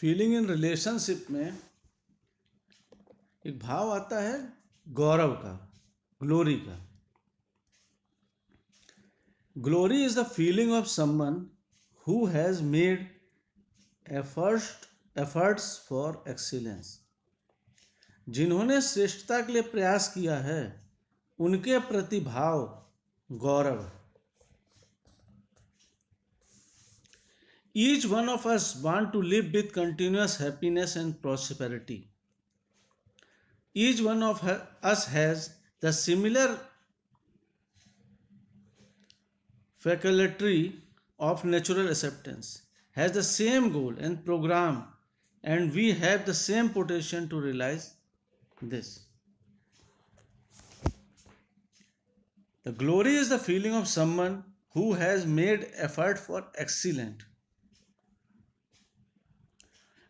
Feeling in relationship में एक भाव आता है गौरव का ग्लोरी का glory is the feeling of someone who has made efforts efforts for excellence जिन्होंने श्रेष्ठता के लिए प्रयास किया है उनके प्रति भाव गौरव है Each one of us want to live with continuous happiness and prosperity. Each one of us has the similar faculty of natural acceptance, has the same goal and program, and we have the same potential to realize this. The glory is the feeling of someone who has made effort for excellence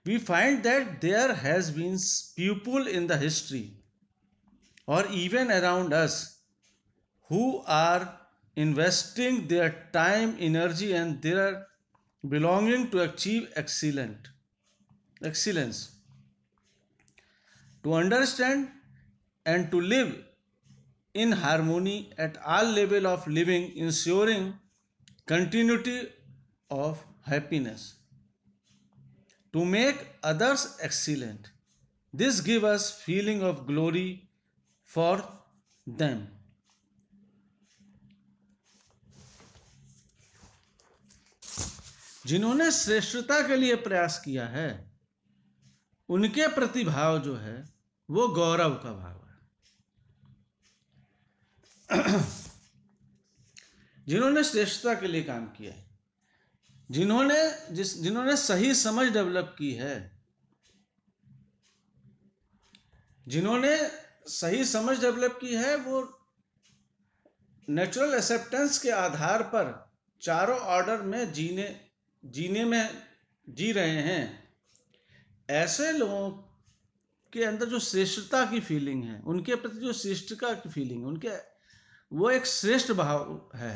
we find that there has been people in the history or even around us who are investing their time, energy, and their belonging to achieve excellent excellence. To understand and to live in harmony at all level of living, ensuring continuity of happiness. to make others excellent. This give us feeling of glory for them. जिन्होंने श्रेष्ठता के लिए प्रयास किया है उनके प्रति भाव जो है वो गौरव का भाव है जिन्होंने श्रेष्ठता के लिए काम किया है जिन्होंने जिस जिन्होंने सही समझ डेवलप की है जिन्होंने सही समझ डेवलप की है वो नेचुरल एक्सेप्टेंस के आधार पर चारों ऑर्डर में जीने जीने में जी रहे हैं ऐसे लोगों के अंदर जो श्रेष्ठता की फीलिंग है उनके प्रति जो श्रेष्ठता की फीलिंग है उनके वो एक श्रेष्ठ भाव है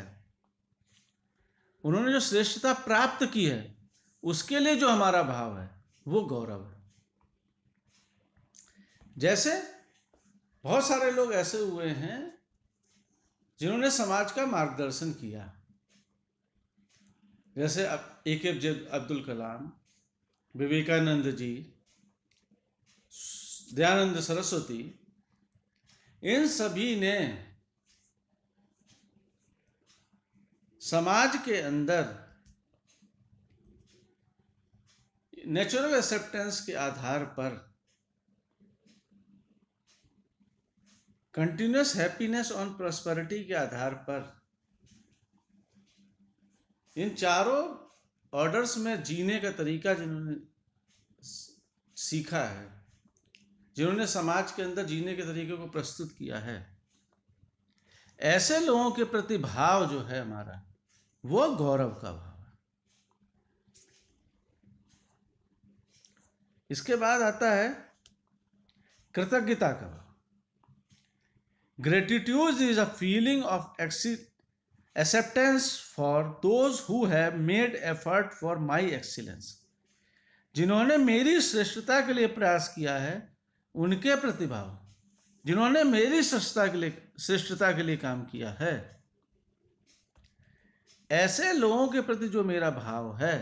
उन्होंने जो श्रेष्ठता प्राप्त की है उसके लिए जो हमारा भाव है वो गौरव है जैसे बहुत सारे लोग ऐसे हुए हैं जिन्होंने समाज का मार्गदर्शन किया जैसे ए के अब्दुल कलाम विवेकानंद जी दयानंद सरस्वती इन सभी ने समाज के अंदर नेचुरल एक्सेप्टेंस के आधार पर कंटिन्यूस हैप्पीनेस ऑन प्रॉस्पेरिटी के आधार पर इन चारों ऑर्डर्स में जीने का तरीका जिन्होंने सीखा है जिन्होंने समाज के अंदर जीने के तरीके को प्रस्तुत किया है ऐसे लोगों के प्रति भाव जो है हमारा वो गौरव का भाव है इसके बाद आता है कृतज्ञता का भाव gratitude is a feeling of acceptance for those who have made effort for my excellence जिन्होंने मेरी श्रेष्ठता के लिए प्रयास किया है उनके प्रतिभाव जिन्होंने मेरी श्रेष्ठता के लिए श्रेष्ठता के लिए काम किया है ऐसे लोगों के प्रति जो मेरा भाव है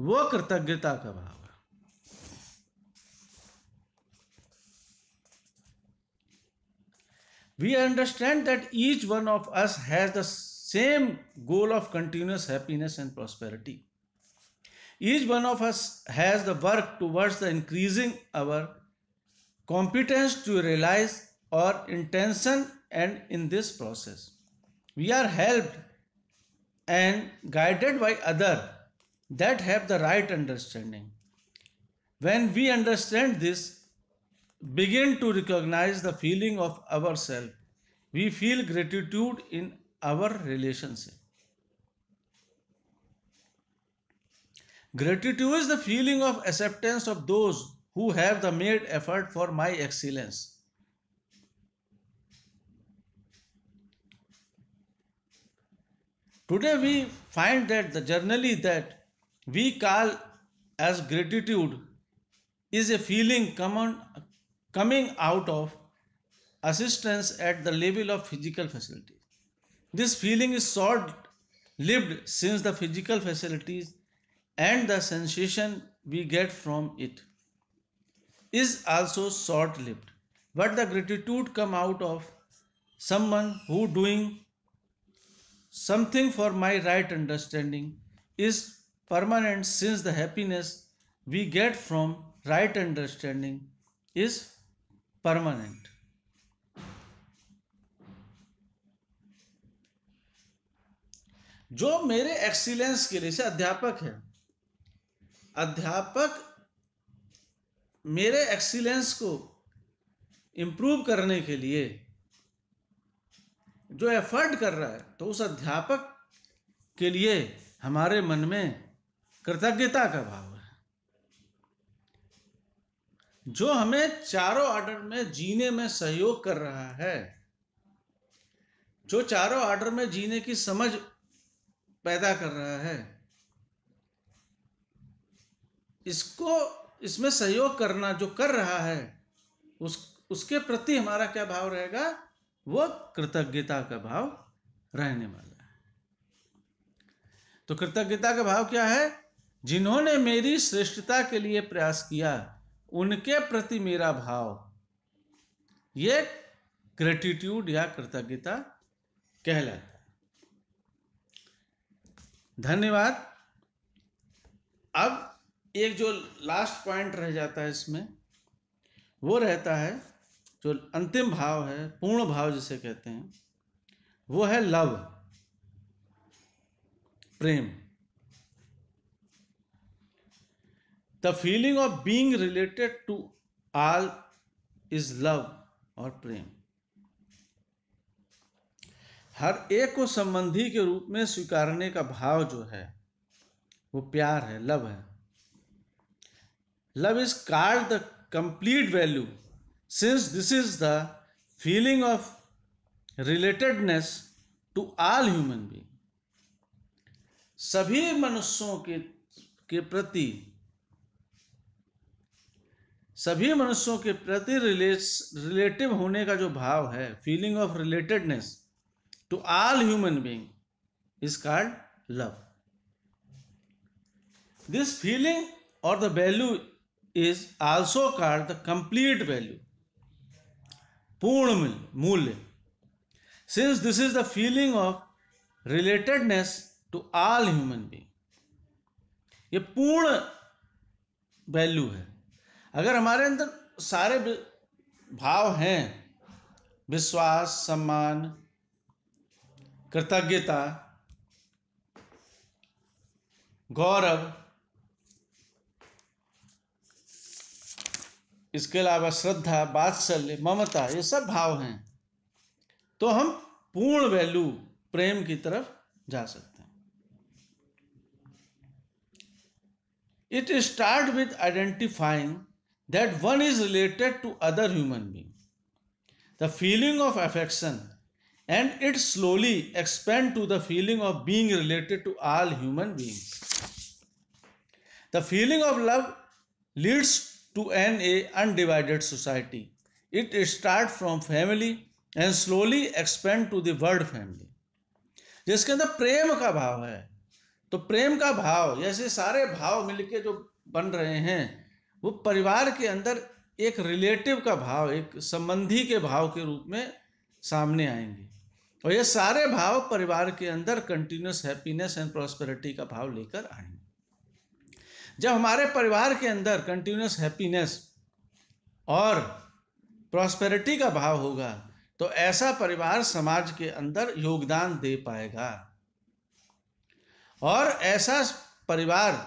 वो कृतज्ञता का भाव है we understand that each one of us has the same goal of continuous happiness and prosperity each one of us has the work towards the increasing our competence to realize our intention and in this process we are helped and guided by other that have the right understanding. When we understand this, begin to recognize the feeling of ourselves. We feel gratitude in our relationship. Gratitude is the feeling of acceptance of those who have the made effort for my excellence. Today we find that the generally that we call as gratitude is a feeling common, coming out of assistance at the level of physical facilities. This feeling is short lived since the physical facilities and the sensation we get from it is also short lived. But the gratitude come out of someone who doing Something for my right understanding is permanent since the happiness we get from right understanding is permanent. जो मेरे excellence के लिए से अध्यापक है अध्यापक मेरे excellence को इम्प्रूव करने के लिए जो एफर्ट कर रहा है तो उस अध्यापक के लिए हमारे मन में कृतज्ञता का भाव है जो हमें चारों ऑर्डर में जीने में सहयोग कर रहा है जो चारों ऑर्डर में जीने की समझ पैदा कर रहा है इसको इसमें सहयोग करना जो कर रहा है उस उसके प्रति हमारा क्या भाव रहेगा वह कृतज्ञता का भाव रहने वाला है तो कृतज्ञता का भाव क्या है जिन्होंने मेरी श्रेष्ठता के लिए प्रयास किया उनके प्रति मेरा भाव ये ग्रेटिट्यूड या कृतज्ञता कहलाता है धन्यवाद अब एक जो लास्ट पॉइंट रह जाता है इसमें वो रहता है जो अंतिम भाव है पूर्ण भाव जिसे कहते हैं वो है लव प्रेम the feeling of being related to all is love और प्रेम हर एक को संबंधी के रूप में स्वीकारने का भाव जो है वो प्यार है लव है love is called the complete value Since this is the feeling of relatedness to all human being सभी मनुष्यों के के प्रति सभी मनुष्यों के प्रति रिलेट्स रिलेटिव होने का जो भाव है feeling of relatedness to all human being is called love this feeling और the value is also called the complete value पूर्ण मूल्य since this is the feeling of relatedness to all human being ये पूर्ण value है अगर हमारे अंदर सारे भाव हैं विश्वास सम्मान कृतज्ञता गौरव इसके अलावा श्रद्धा बात्सल्य ममता ये सब भाव हैं तो हम पूर्ण वैल्यू प्रेम की तरफ जा सकते हैं it start with identifying that one is related to other human being the feeling of affection and it slowly expand to the feeling of being related to all human beings the feeling of love leads to an a undivided society it start from family and slowly expand to world family जिसके अंदर प्रेम का भाव है तो प्रेम का भाव जैसे सारे भाव मिलके जो बन रहे हैं वो परिवार के अंदर एक रिलेटिव का भाव एक संबंधी के भाव के रूप में सामने आएंगे और ये सारे भाव परिवार के अंदर कंटिन्यूस हैप्पीनेस एंड प्रॉस्पेरिटी का भाव लेकर आएंगे जब हमारे परिवार के अंदर कंटिन्यूस हैप्पीनेस और प्रॉस्पेरिटी का भाव होगा तो ऐसा परिवार समाज के अंदर योगदान दे पाएगा और ऐसा परिवार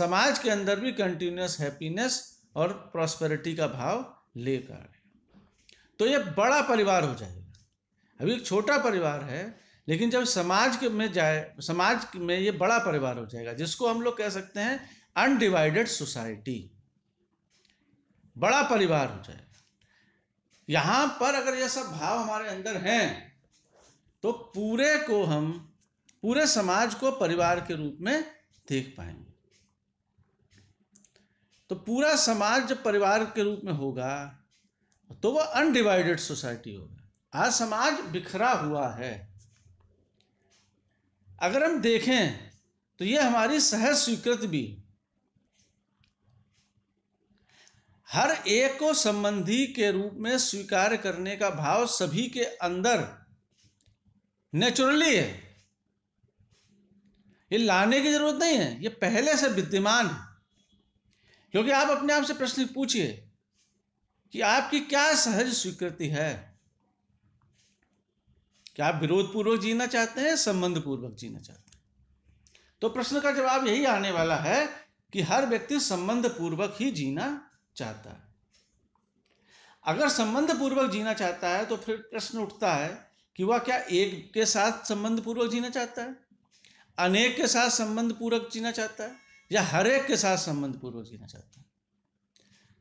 समाज के अंदर भी कंटिन्यूस हैप्पीनेस और प्रॉस्पेरिटी का भाव लेकर तो ये बड़ा परिवार हो जाएगा अभी एक छोटा परिवार है लेकिन जब समाज के में जाए समाज में ये बड़ा परिवार हो जाएगा जिसको हम लोग कह सकते हैं अनडिवाइडेड सोसाइटी बड़ा परिवार हो जाएगा यहां पर अगर यह सब भाव हमारे अंदर हैं तो पूरे को हम पूरे समाज को परिवार के रूप में देख पाएंगे तो पूरा समाज जब परिवार के रूप में होगा तो वह अनडिवाइडेड सोसाइटी होगा आज समाज बिखरा हुआ है अगर हम देखें तो यह हमारी सहज स्वीकृत भी हर एक को संबंधी के रूप में स्वीकार करने का भाव सभी के अंदर नेचुरली है ये लाने की जरूरत नहीं है ये पहले से विद्यमान है क्योंकि आप अपने आप से प्रश्न पूछिए कि आपकी क्या सहज स्वीकृति है क्या आप विरोध पूर्वक जीना चाहते हैं संबंध पूर्वक जीना चाहते हैं तो प्रश्न का जवाब यही आने वाला है कि हर व्यक्ति संबंध पूर्वक ही जीना चाहता है अगर संबंध पूर्वक जीना चाहता है तो फिर प्रश्न उठता है कि वह क्या एक के साथ संबंध पूर्वक जीना चाहता है अनेक के साथ संबंध पूर्वक जीना चाहता है या हर एक के साथ संबंध पूर्वक जीना चाहता है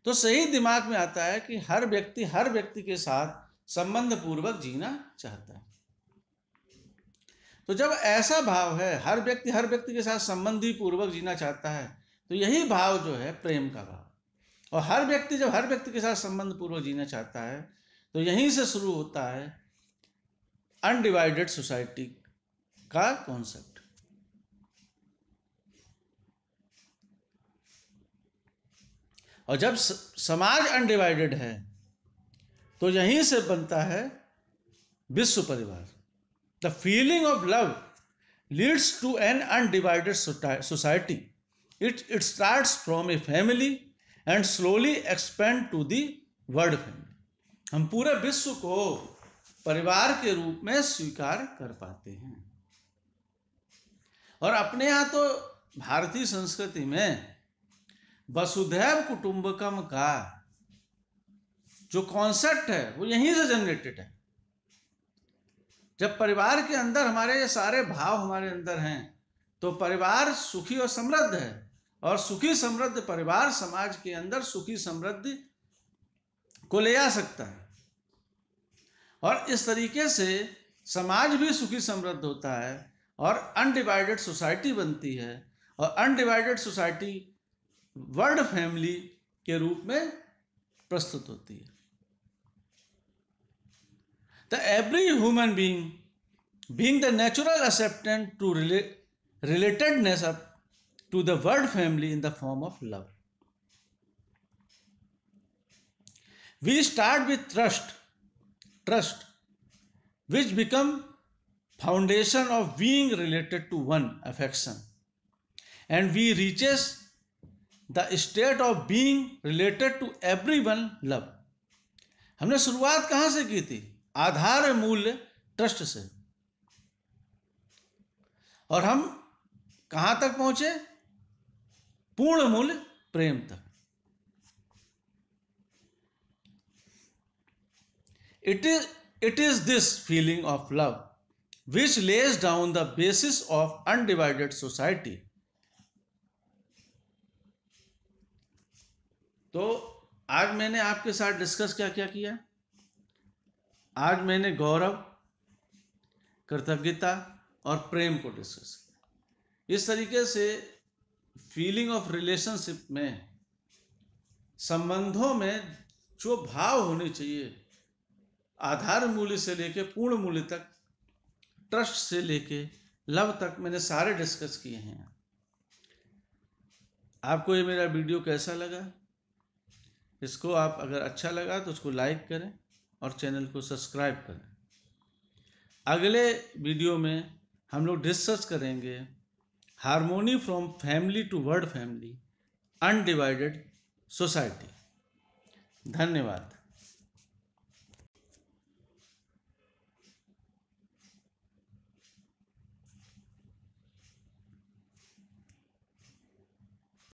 तो सही दिमाग में आता है कि हर व्यक्ति हर व्यक्ति के साथ संबंध पूर्वक जीना चाहता है तो जब ऐसा भाव है हर व्यक्ति हर व्यक्ति के साथ संबंधी पूर्वक जीना चाहता है तो यही भाव जो है प्रेम का भाव और हर व्यक्ति जब हर व्यक्ति के साथ संबंध पूर्वक जीना चाहता है तो यहीं से शुरू होता है अनडिवाइडेड सोसाइटी का कॉन्सेप्ट और जब समाज अनडिवाइडेड है तो यहीं से बनता है विश्व परिवार the feeling of love leads to an undivided society it it start from a family and slowly expand to the world family हम पूरे विश्व को परिवार के रूप में स्वीकार कर पाते हैं और अपने यहां तो भारतीय संस्कृति में वसुधैव कुटुंबकम का जो कॉन्सेप्ट है वो यहीं से जनरेटेड है जब परिवार के अंदर हमारे ये सारे भाव हमारे अंदर हैं तो परिवार सुखी और समृद्ध है और सुखी समृद्ध परिवार समाज के अंदर सुखी समृद्ध को ले आ सकता है और इस तरीके से समाज भी सुखी समृद्ध होता है और अनडिवाइडेड सोसाइटी बनती है और अनडिवाइडेड सोसाइटी वर्ल्ड फैमिली के रूप में प्रस्तुत होती है the every human being being the natural acceptant to relatedness of to the word family in the form of love. We start with trust, trust, which become foundation of being related to one affection, and we reaches the state of being related to everyone love. हमने शुरुआत कहाँ से की थी आधार मूल्य trust से और हम कहाँ तक पहुँचे पूर्ण मूल्य प्रेम तक it is it is this feeling of love which lays down the basis of undivided society तो आज मैंने आपके साथ डिस्कस क्या क्या किया आज मैंने गौरव कृतज्ञता और प्रेम को डिस्कस किया इस तरीके से फीलिंग ऑफ रिलेशनशिप में संबंधों में जो भाव होने चाहिए आधार मूल्य से लेके पूर्ण मूल्य तक ट्रस्ट से लेके लव तक मैंने सारे डिस्कस किए हैं आपको ये मेरा वीडियो कैसा लगा इसको आप अगर अच्छा लगा तो उसको लाइक करें और चैनल को सब्सक्राइब करें अगले वीडियो में हम लोग डिस्कस करेंगे harmony from family to world family undivided society धन्यवाद